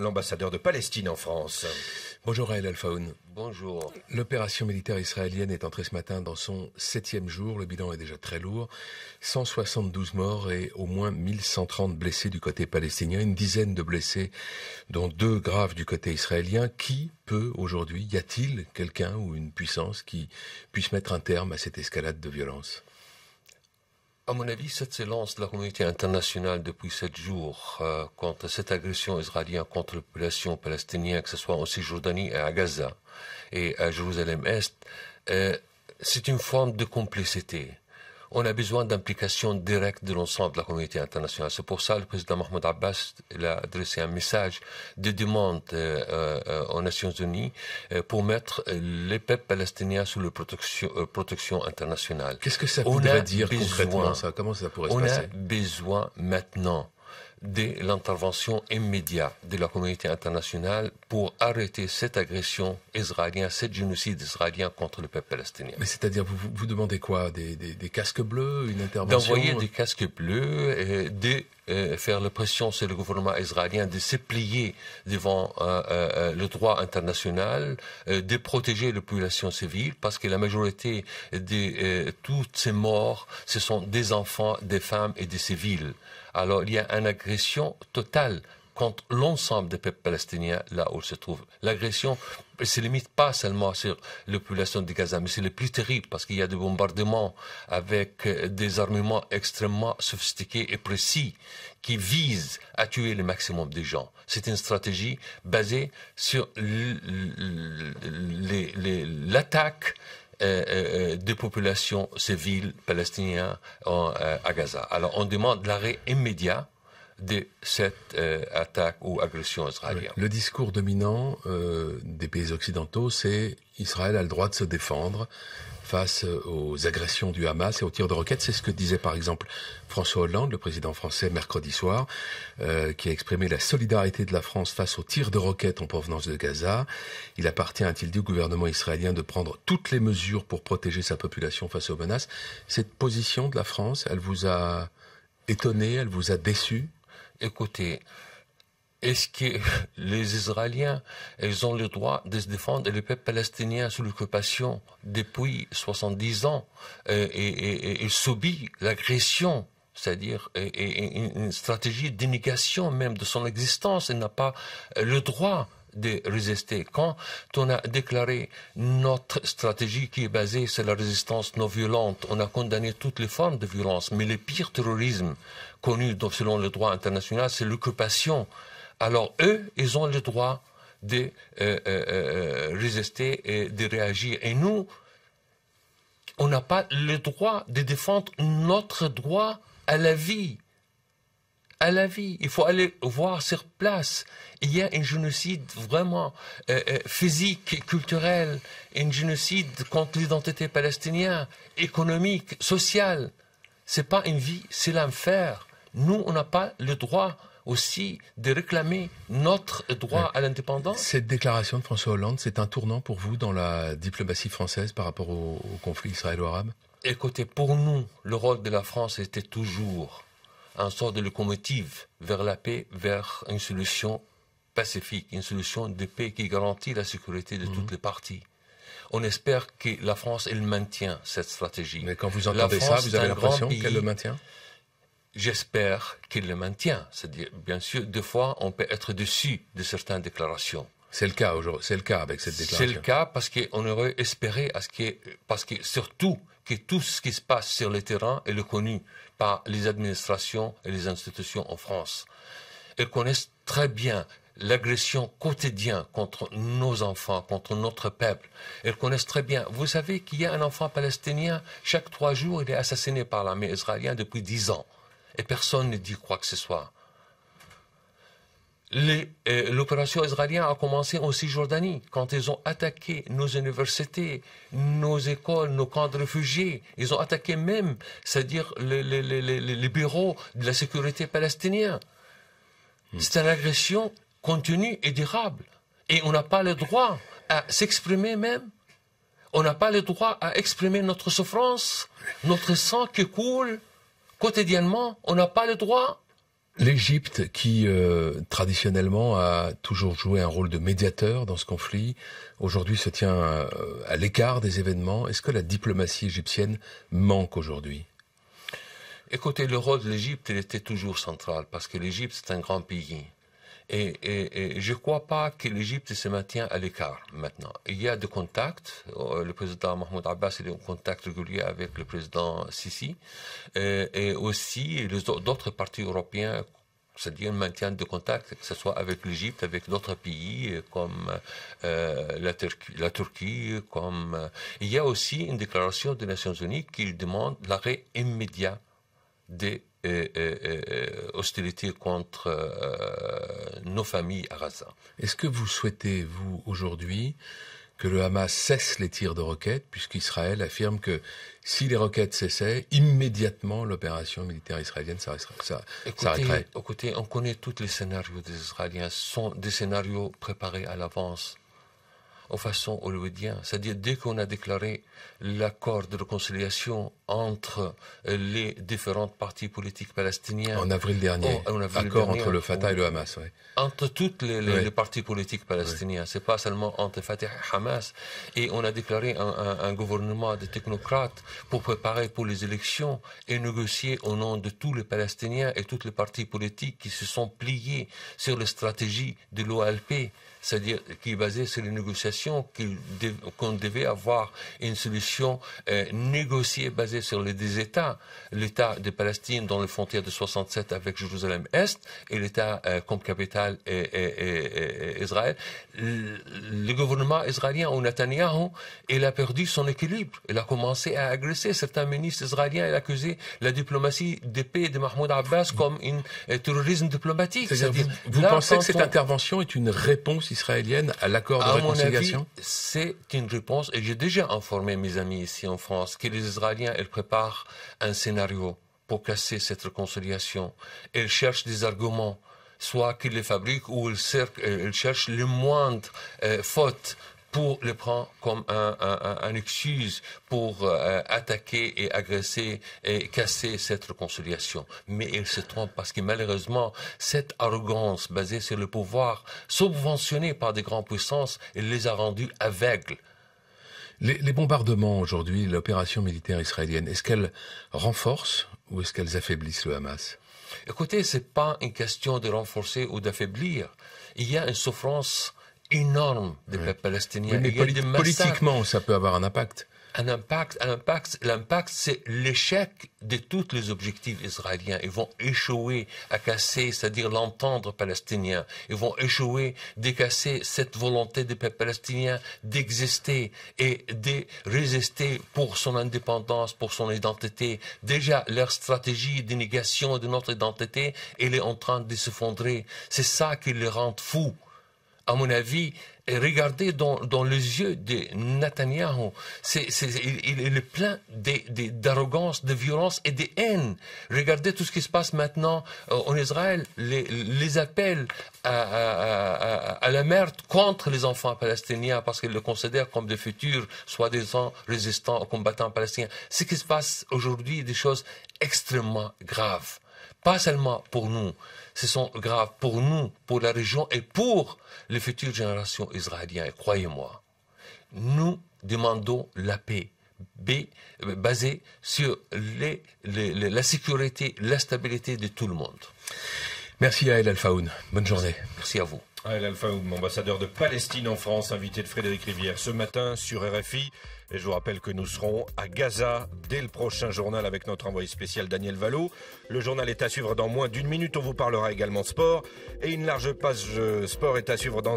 L'ambassadeur de Palestine en France. Bonjour Raël Alfaoun. Bonjour. L'opération militaire israélienne est entrée ce matin dans son septième jour. Le bilan est déjà très lourd. 172 morts et au moins 1130 blessés du côté palestinien. Une dizaine de blessés, dont deux graves du côté israélien. Qui peut aujourd'hui, y a-t-il quelqu'un ou une puissance qui puisse mettre un terme à cette escalade de violence à mon avis, cette séance de la communauté internationale depuis sept jours euh, contre cette agression israélienne contre la population palestinienne, que ce soit en Cisjordanie et à Gaza et à Jérusalem-Est, euh, c'est une forme de complicité on a besoin d'implication directe de l'ensemble de la communauté internationale. C'est pour ça que le président Mahmoud Abbas a adressé un message de demande euh, euh, aux Nations Unies euh, pour mettre les peuples palestiniens sous la protection, protection internationale. Qu'est-ce que ça dire concrètement ça Comment ça pourrait se passer On a besoin maintenant de l'intervention immédiate de la communauté internationale pour arrêter cette agression israélienne, ce génocide israélien contre le peuple palestinien. Mais c'est-à-dire, vous, demandez quoi des, casques bleus, une intervention D'envoyer des casques bleus, des faire la pression sur le gouvernement israélien de se plier devant euh, euh, euh, le droit international, de protéger la populations civile, parce que la majorité de toutes ces morts, ce sont des enfants, des femmes et des civils. Alors il y a une agression totale contre l'ensemble des peuples palestiniens là où ils se trouvent. L'agression ne se limite pas seulement sur la population de Gaza, mais c'est le plus terrible parce qu'il y a des bombardements avec euh, des armements extrêmement sophistiqués et précis qui visent à tuer le maximum de gens. C'est une stratégie basée sur l'attaque euh, euh, des populations civiles palestiniennes à Gaza. Alors on demande l'arrêt immédiat de cette euh, attaque ou agression israélienne. Le discours dominant euh, des pays occidentaux, c'est Israël a le droit de se défendre face euh, aux agressions du Hamas et aux tirs de roquettes. C'est ce que disait par exemple François Hollande, le président français, mercredi soir, qui a exprimé la solidarité de la France face aux tirs de roquettes en provenance de Gaza. Il appartient, a-t-il dit, au gouvernement israélien de prendre toutes les mesures pour protéger sa population face aux menaces. Cette position de la France, elle vous a étonné, elle vous a déçu écoutez, est-ce que les Israéliens, ils ont le droit de se défendre et le peuple palestinien sous l'occupation depuis 70 ans euh, et, subit l'agression c'est-à-dire une stratégie de même de son existence. Il n'a pas euh, le droit de résister. Quand on a déclaré notre stratégie qui est basée sur la résistance non violente, on a condamné toutes les formes de violence, mais le pire terrorisme connu selon le droit international, c'est l'occupation. Alors eux, ils ont le droit de euh, euh, euh, résister et de réagir. Et nous, on n'a pas le droit de défendre notre droit à la vie à la vie. Il faut aller voir sur place. Il y a un génocide vraiment euh, euh, physique, culturel, un génocide contre l'identité palestinienne, économique, sociale. C'est pas une vie, c'est l'enfer. Nous, on n'a pas le droit aussi de réclamer notre droit à l'indépendance. Cette déclaration de François Hollande, c'est un tournant pour vous dans la diplomatie française par rapport au, au conflit israélo-arabe Écoutez, pour nous, le rôle de la France était toujours un sort de locomotive vers la paix, vers une solution pacifique, une solution de paix qui garantit la sécurité de mhm. toutes les parties. On espère que la France, elle maintient cette stratégie. Mais quand vous entendez ça, vous avez l'impression qu'elle le maintient J'espère qu'elle le maintient. C'est-à-dire, bien sûr, deux fois, on peut être dessus de certaines déclarations. C'est le cas aujourd'hui, c'est le cas avec cette déclaration. C'est le cas parce qu'on aurait espéré parce que surtout que tout ce qui se passe sur le terrain est le connu par les administrations et les institutions en France. Elles connaissent très bien l'agression quotidienne contre nos enfants, contre notre peuple. Elles connaissent très bien. Vous savez qu'il y a un enfant palestinien, chaque trois jours, il est assassiné par l'armée israélienne depuis dix ans. Et personne ne dit quoi que ce soit. Euh, l'opération israélienne a commencé en Cisjordanie, quand ils ont attaqué nos universités, nos écoles, nos camps de réfugiés. Ils ont attaqué même, c'est-à-dire les, bureaux de la sécurité palestinienne. Hmm. C'est une agression continue et durable. Et on n'a pas le droit à s'exprimer même. On n'a pas le droit à exprimer notre souffrance, notre sang qui coule quotidiennement. On n'a pas le droit. L'Égypte, qui euh, traditionnellement a toujours joué un rôle de médiateur dans ce conflit, aujourd'hui se tient euh, à, l'écart des événements. Est-ce que la diplomatie égyptienne manque aujourd'hui Écoutez, le rôle de l'Égypte, il était toujours central, parce que l'Égypte, c'est un grand pays. Et, je ne crois pas que l'Égypte se maintient à l'écart maintenant. Il y a des contacts. Euh, le président Mahmoud Abbas est en contact régulier avec le président Sisi euh, et, aussi d'autres partis européens c'est-à-dire maintien de contacts, que ce soit avec l'Égypte, avec d'autres pays euh, comme la, Turquie, comme il y a aussi une déclaration des Nations Unies qui demande l'arrêt immédiat des hostilité contre euh, nos familles à Gaza. Est-ce que vous souhaitez, vous, aujourd'hui, que le Hamas cesse les tirs de roquettes, puisqu'Israël affirme que si les roquettes cessaient, immédiatement l'opération militaire israélienne s'arrêterait. Écoutez, écoutez, on connaît tous les scénarios des Israéliens, sont des scénarios préparés à l'avance en façon hollywoodienne. C'est-à-dire, dès qu'on a déclaré l'accord de réconciliation entre les différentes parties politiques palestiniennes. En avril dernier. Oh, accord entre le Fatah et le Hamas, Entre toutes les, partis politiques palestiniens. C'est pas seulement entre Fatah et Hamas. Et on a déclaré un, gouvernement de technocrates pour préparer pour les élections et négocier au nom de tous les Palestiniens et toutes les partis politiques qui se sont pliés sur les stratégies de l'OLP c'est-à-dire qui est basé sur les négociations, qu'on devait avoir une solution euh, négociée basée sur les deux États, l'État de Palestine dans les frontières de 67 avec Jérusalem-Est et l'État euh, comme capitale euh, Israël. Le gouvernement israélien ou Netanyahu, il a perdu son équilibre. Il a commencé à agresser certains ministres israéliens. Il a accusé la diplomatie de paix de Mahmoud Abbas comme un terrorisme diplomatique. Vous, pensez que cette intervention est une réponse israélienne à l'accord de réconciliation C'est une réponse, et j'ai déjà informé mes amis ici en France, que les Israéliens elles préparent un scénario pour casser cette réconciliation. Elles cherchent des arguments soit qu'ils les fabriquent ou ils, cherchent les moindre fautes. Euh, faute pour le prendre comme un, un, excuse pour euh, attaquer et agresser et casser cette réconciliation. Mais il se trompe parce que malheureusement, cette arrogance basée sur le pouvoir, subventionnée par des grandes puissances, il les a rendus aveugles. Les, bombardements aujourd'hui, l'opération militaire israélienne, est-ce qu'elle renforce ou est-ce qu'elles affaiblissent le Hamas Écoutez, n'est pas une question de renforcer ou d'affaiblir. Il y a une souffrance énorme des palestiniens. mais politiquement, ça peut avoir un impact. Un impact, impact, l'impact, c'est l'échec de tous les objectifs israéliens. Ils vont échouer à casser, c'est-à-dire l'entendre palestinien. Ils vont échouer de casser cette volonté des peuples palestiniens d'exister et de résister pour son indépendance, pour son identité. Déjà, leur stratégie de négation de notre identité, elle est en train de s'effondrer. C'est ça qui les rend fous à mon avis, regardez dans, les yeux de Netanyahu. il, est plein d'arrogance, de, violence et de haine. Regardez tout ce qui se passe maintenant euh, en Israël, les, appels à, à, la merde contre les enfants palestiniens parce qu'ils le considèrent comme des futurs, soi-disant résistants aux combattants palestiniens. Ce qui se passe aujourd'hui est des choses extrêmement graves. Pas seulement pour nous, ce sont graves pour nous, pour la région et pour les futures générations israéliennes. Croyez-moi, nous demandons la paix. basée sur la sécurité, la stabilité de tout le monde. Merci à El Alfaoun. Bonne journée. Merci à vous al ah, Alpha ambassadeur de Palestine en France, invité de Frédéric Rivière ce matin sur RFI. Et je vous rappelle que nous serons à Gaza dès le prochain journal avec notre envoyé spécial Daniel Valo. Le journal est à suivre dans moins d'une minute. On vous parlera également sport. Et une large page euh, sport est à suivre dans